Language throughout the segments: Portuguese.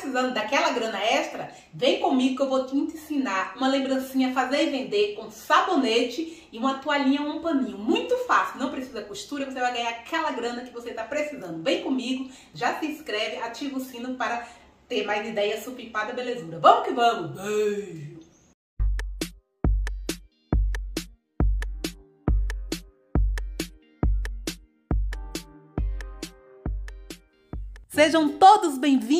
precisando daquela grana extra? Vem comigo que eu vou te ensinar uma lembrancinha a fazer e vender com sabonete e uma toalhinha ou um paninho. Muito fácil, não precisa costura, você vai ganhar aquela grana que você está precisando. Vem comigo, já se inscreve, ativa o sino para ter mais ideias supimpada belezura. Vamos que vamos! Beijo! Sejam todos bem-vindos!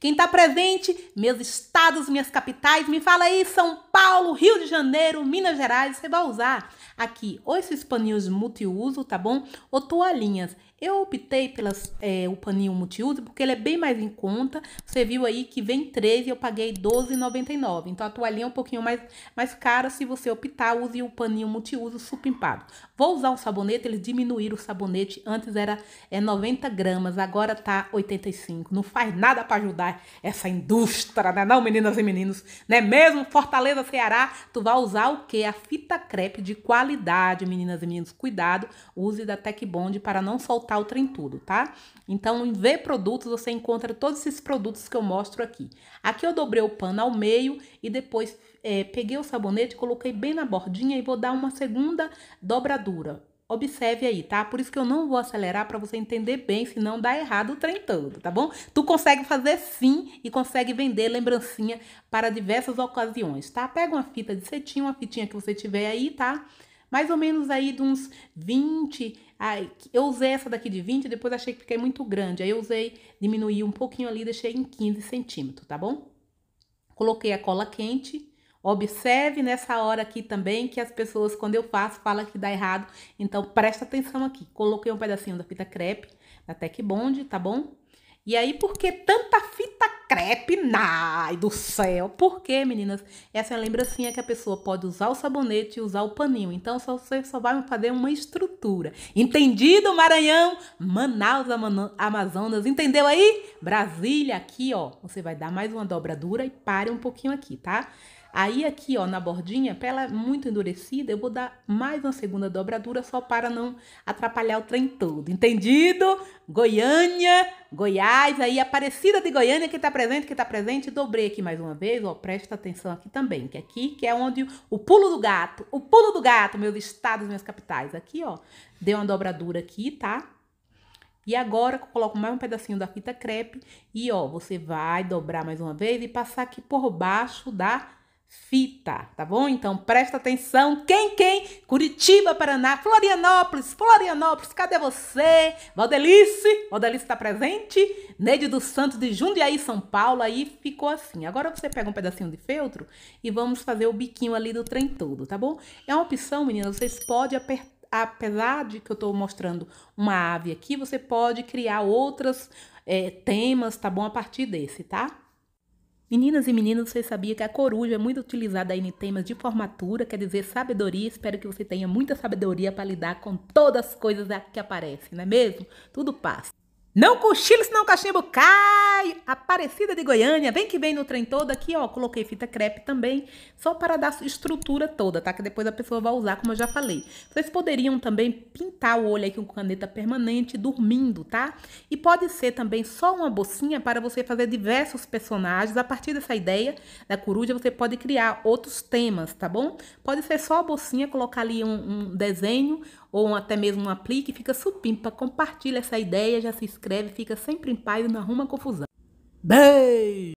Quem está presente, meus estados, minhas capitais, me fala aí, São Paulo, Rio de Janeiro, Minas Gerais, você vai usar aqui ou esses paninhos multiuso, tá bom? Ou toalhinhas. Eu optei pelas, é, o paninho multiuso porque ele é bem mais em conta. Você viu aí que vem 13 eu paguei R$12,99. Então a toalhinha é um pouquinho mais, mais cara. Se você optar, use o paninho multiuso supimpado. Vou usar um sabonete, eles diminuíram o sabonete. Antes era é, 90 gramas, agora tá 85. Não faz nada para ajudar usar essa indústria, né? Não, meninas e meninos, né? Mesmo Fortaleza, Ceará, tu vai usar o quê? A fita crepe de qualidade, meninas e meninos. Cuidado, use da Tech Bond para não soltar o trem tudo, tá? Então, em ver produtos, você encontra todos esses produtos que eu mostro aqui. Aqui eu dobrei o pano ao meio e depois é, peguei o sabonete, coloquei bem na bordinha e vou dar uma segunda dobradura Observe aí, tá? Por isso que eu não vou acelerar para você entender bem, senão dá errado o trem todo, tá bom? Tu consegue fazer sim e consegue vender lembrancinha para diversas ocasiões, tá? Pega uma fita de cetim, uma fitinha que você tiver aí, tá? Mais ou menos aí de uns 20. Ai, eu usei essa daqui de 20, depois achei que fiquei muito grande. Aí eu usei, diminuí um pouquinho ali, deixei em 15 centímetros, tá bom? Coloquei a cola quente Observe nessa hora aqui também que as pessoas, quando eu faço, falam que dá errado. Então, presta atenção aqui. Coloquei um pedacinho da fita crepe, da Tec Bond, tá bom? E aí, por que tanta fita crepe? Ai, do céu! Por que, meninas? Essa é a lembrancinha que a pessoa pode usar o sabonete e usar o paninho. Então, só, você só vai fazer uma estrutura. Entendido, Maranhão? Manaus, Amazonas. Entendeu aí? Brasília, aqui, ó. Você vai dar mais uma dobradura e pare um pouquinho aqui, tá? Tá? Aí aqui, ó, na bordinha, pra ela é muito endurecida, eu vou dar mais uma segunda dobradura só para não atrapalhar o trem todo. Entendido? Goiânia, Goiás, aí Aparecida de Goiânia, que tá presente, que tá presente. Dobrei aqui mais uma vez, ó, presta atenção aqui também, que aqui que é onde o pulo do gato, o pulo do gato, meus estados, minhas capitais. Aqui, ó, dei uma dobradura aqui, tá? E agora eu coloco mais um pedacinho da fita crepe e ó, você vai dobrar mais uma vez e passar aqui por baixo da fita, tá bom? Então presta atenção. Quem, quem? Curitiba, Paraná, Florianópolis, Florianópolis, cadê você? Valdelice, Valdelice está presente? Neide dos Santos de Jundiaí, São Paulo, aí ficou assim. Agora você pega um pedacinho de feltro e vamos fazer o biquinho ali do trem todo, tá bom? É uma opção, meninas, vocês podem apertar apesar de que eu estou mostrando uma ave aqui, você pode criar outros é, eh, temas, tá bom? A partir desse, tá? Meninas e meninos, você sabia que a coruja é muito utilizada aí em temas de formatura, quer dizer sabedoria. Espero que você tenha muita sabedoria para lidar com todas as coisas que aparecem, não é mesmo? Tudo passa. Não cochile, senão o cachimbo cai! Aparecida de Goiânia, vem que vem no trem todo. Aqui, ó, coloquei fita crepe também, só para dar estrutura toda, tá? Que depois a pessoa vai usar, como eu já falei. Vocês poderiam também pintar o olho aqui com caneta permanente, dormindo, tá? E pode ser também só uma bolsinha para você fazer diversos personagens. A partir dessa ideia da coruja, você pode criar outros temas, tá bom? Pode ser só a bolsinha, colocar ali um, um desenho, ou até mesmo um aplique, fica supimpa, compartilha essa ideia, já se inscreve, fica sempre em paz e não arruma confusão. Beijo!